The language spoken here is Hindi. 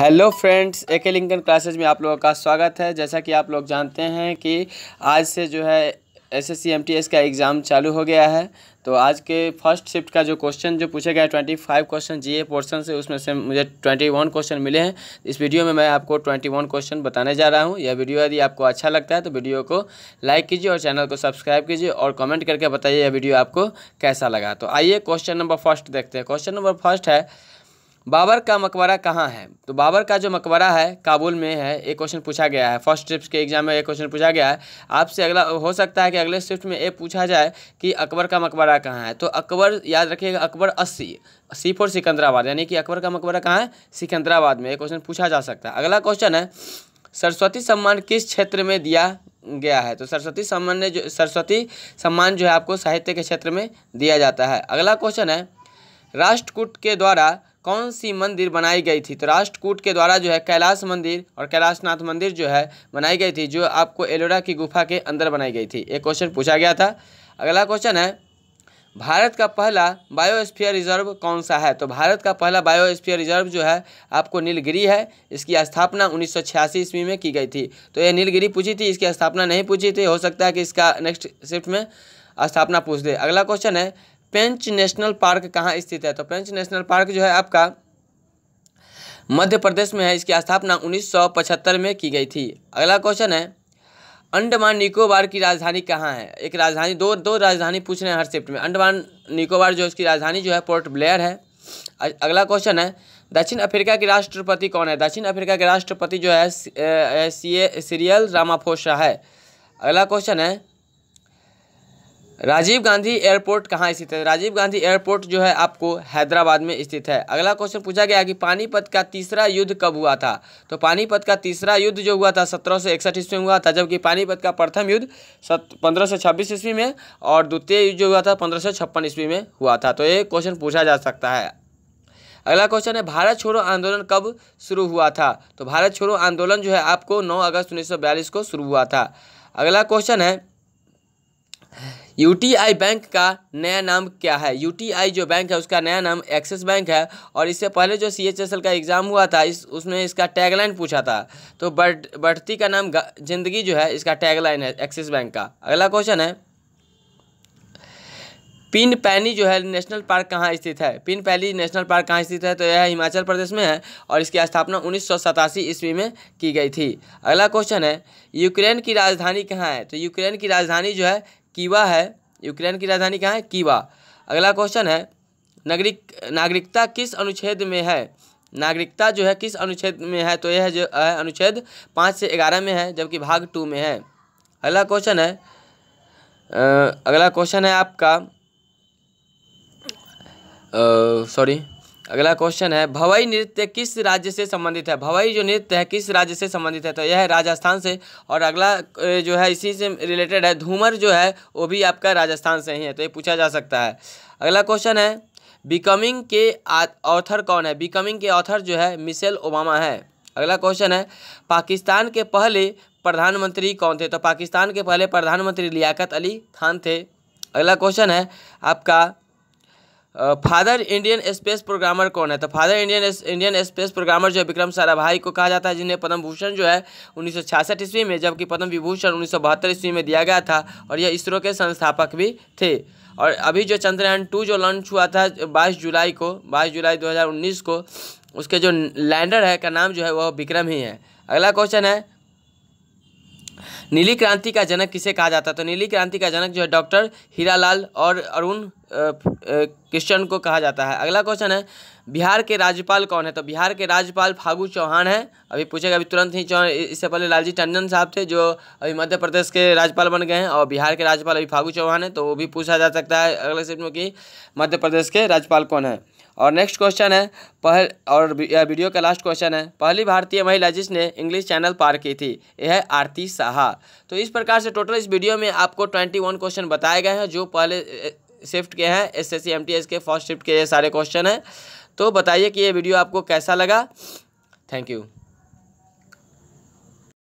हेलो फ्रेंड्स ए के लिंकन क्लासेज में आप लोगों का स्वागत है जैसा कि आप लोग जानते हैं कि आज से जो है S S C M T S का एग्ज़ाम चालू हो गया है तो आज के फर्स्ट शिफ्ट का जो क्वेश्चन जो पूछा गया है twenty five question G A portion से उसमें से मुझे ट्वेंटी वन क्वेश्चन मिले हैं इस वीडियो में मैं आपको ट्वेंटी वन क्वेश्चन बताने जा रहा हूँ यह वीडियो यदि आपको अच्छा लगता है तो वीडियो को लाइक कीजिए और चैनल को सब्सक्राइब कीजिए और कमेंट करके बताइए यह वीडियो आपको कैसा लगा तो आइए क्वेश्चन नंबर फर्स्ट देखते हैं क्वेश्चन नंबर फर्स्ट है बाबर का मकबरा कहाँ है तो बाबर का जो मकबरा है काबुल में है एक क्वेश्चन पूछा गया है फर्स्ट ट्रिप्स के एग्जाम में एक क्वेश्चन पूछा गया है आपसे अगला हो सकता है कि अगले शिफ्ट में ये पूछा जाए कि अकबर का मकबरा कहाँ है तो अकबर याद रखिएगा अकबर अस्सी सी फोर सिकंदराबाद यानी कि अकबर का मकबरा कहाँ है सिकंदराबाद में एक क्वेश्चन पूछा जा सकता है अगला क्वेश्चन है सरस्वती सम्मान किस क्षेत्र में दिया गया है तो सरस्वती सम्मान ने जो सरस्वती सम्मान जो है आपको साहित्य के क्षेत्र में दिया जाता है अगला क्वेश्चन है राष्ट्रकूट के द्वारा कौन सी मंदिर बनाई गई थी तो राष्ट्रकूट के द्वारा जो है कैलाश मंदिर और कैलाशनाथ मंदिर जो है बनाई गई थी जो आपको एलोरा की गुफा के अंदर बनाई गई थी एक क्वेश्चन पूछा गया था अगला क्वेश्चन है भारत का पहला बायोस्फीयर रिजर्व कौन सा है तो भारत का पहला बायोस्फीयर रिजर्व जो है आपको नीलगिरी है इसकी स्थापना 1986 ईस्वी में की गई थी तो यह नीलगिरी पूछी थी इसकी स्थापना नहीं पूछी थी हो सकता है कि इसका नेक्स्ट शिफ्ट में स्थापना पूछ दे अगला क्वेश्चन है पेंच नेशनल पार्क कहाँ स्थित है तो पेंच नेशनल पार्क जो है आपका मध्य प्रदेश में है इसकी स्थापना 1975 में की गई थी अगला क्वेश्चन है अंडमान निकोबार की राजधानी कहाँ है एक राजधानी दो दो राजधानी पूछ रहे हैं हर शिफ्ट में अंडमान निकोबार जो उसकी राजधानी जो है पोर्ट ब्लेयर है अगला क्वेश्चन है दक्षिण अफ्रीका के राष्ट्रपति कौन है दक्षिण अफ्रीका के राष्ट्रपति जो है सीरियल रामाफोसा है अगला क्वेश्चन है राजीव गांधी एयरपोर्ट कहाँ स्थित है राजीव गांधी एयरपोर्ट जो है आपको हैदराबाद में स्थित है अगला क्वेश्चन पूछा गया कि पानीपत का तीसरा युद्ध कब हुआ था तो पानीपत का तीसरा युद्ध जो हुआ था सत्रह सौ इकसठ ईस्वी में हुआ था जबकि पानीपत का प्रथम युद्ध सत पंद्रह सौ छब्बीस ईस्वी में और द्वितीय युद्ध जो हुआ था पंद्रह सौ छप्पन ईस्वी में हुआ था तो ये क्वेश्चन पूछा जा सकता है अगला क्वेश्चन है भारत छोड़ो आंदोलन कब शुरू हुआ था तो भारत छोड़ो आंदोलन जो है आपको नौ अगस्त उन्नीस को शुरू हुआ था अगला क्वेश्चन है यूटीआई बैंक का नया नाम क्या है यूटीआई जो बैंक है उसका नया नाम एक्सिस बैंक है और इससे पहले जो सी एच एस एल का एग्ज़ाम हुआ था इस उसमें इसका टैगलाइन पूछा था तो बढ़ बढ़ती का नाम जिंदगी जो है इसका टैगलाइन है एक्सिस बैंक का अगला क्वेश्चन है पिन पैनी जो है नेशनल पार्क कहाँ स्थित है पिन पैनी नेशनल पार्क कहाँ स्थित है तो यह हिमाचल प्रदेश में है और इसकी स्थापना उन्नीस ईस्वी में की गई थी अगला क्वेश्चन है यूक्रेन की राजधानी कहाँ है तो यूक्रेन की राजधानी जो है कीवा है यूक्रेन की राजधानी कहाँ है कीवा अगला क्वेश्चन है नागरिक नागरिकता किस अनुच्छेद में है नागरिकता जो है किस अनुच्छेद में है तो यह है जो है अनुच्छेद पाँच से ग्यारह में है जबकि भाग टू में है अगला क्वेश्चन है आ, अगला क्वेश्चन है आपका सॉरी अगला क्वेश्चन है भवई नृत्य किस राज्य से संबंधित है भवई जो नृत्य है किस राज्य से संबंधित है तो यह है राजस्थान से और अगला जो है इसी से रिलेटेड है धूमर जो है वो भी आपका राजस्थान से ही है तो ये पूछा जा सकता है अगला क्वेश्चन है बिकमिंग के ऑथर कौन है बिकमिंग के ऑथर जो है मिसेल ओबामा है अगला क्वेश्चन है पाकिस्तान के पहले प्रधानमंत्री कौन थे तो पाकिस्तान के पहले प्रधानमंत्री लियाकत अली खान थे अगला क्वेश्चन है आपका फादर इंडियन स्पेस प्रोग्रामर कौन है तो father Indian Indian space programmer जो है विक्रम साराभाई को कहा जाता है जिन्हें पद्म भूषण जो है उन्नीस ईस्वी में जबकि पद्म विभूषण उन्नीस ईस्वी में दिया गया था और यह इसरो के संस्थापक भी थे और अभी जो चंद्रयान टू जो लॉन्च हुआ था बाईस जुलाई को बाईस जुलाई दो को उसके जो लैंडर है का नाम जो है वह विक्रम ही है अगला क्वेश्चन है नीली क्रांति का जनक किसे कहा जाता है तो नीली क्रांति का जनक जो है डॉक्टर हीरालाल और अरुण क्रिश्चन को कहा जाता है अगला क्वेश्चन है बिहार के राज्यपाल कौन है तो बिहार के राज्यपाल फागू चौहान है अभी पूछेगा अभी तुरंत ही चौहान इससे पहले लालजी टंडन साहब थे जो अभी मध्य प्रदेश के राज्यपाल बन गए हैं और बिहार के राज्यपाल अभी फागू चौहान है तो वो भी पूछा जा सकता है अगले सेट में कि मध्य प्रदेश के राज्यपाल कौन है और नेक्स्ट क्वेश्चन है पहल और वीडियो का लास्ट क्वेश्चन है पहली भारतीय महिला जिसने इंग्लिश चैनल पार की थी यह है आरती साहा तो इस प्रकार से टोटल इस वीडियो में आपको ट्वेंटी वन क्वेश्चन बताए गए हैं जो पहले शिफ्ट के हैं एस एस के फर्स्ट शिफ्ट के ये सारे क्वेश्चन हैं तो बताइए कि ये वीडियो आपको कैसा लगा थैंक यू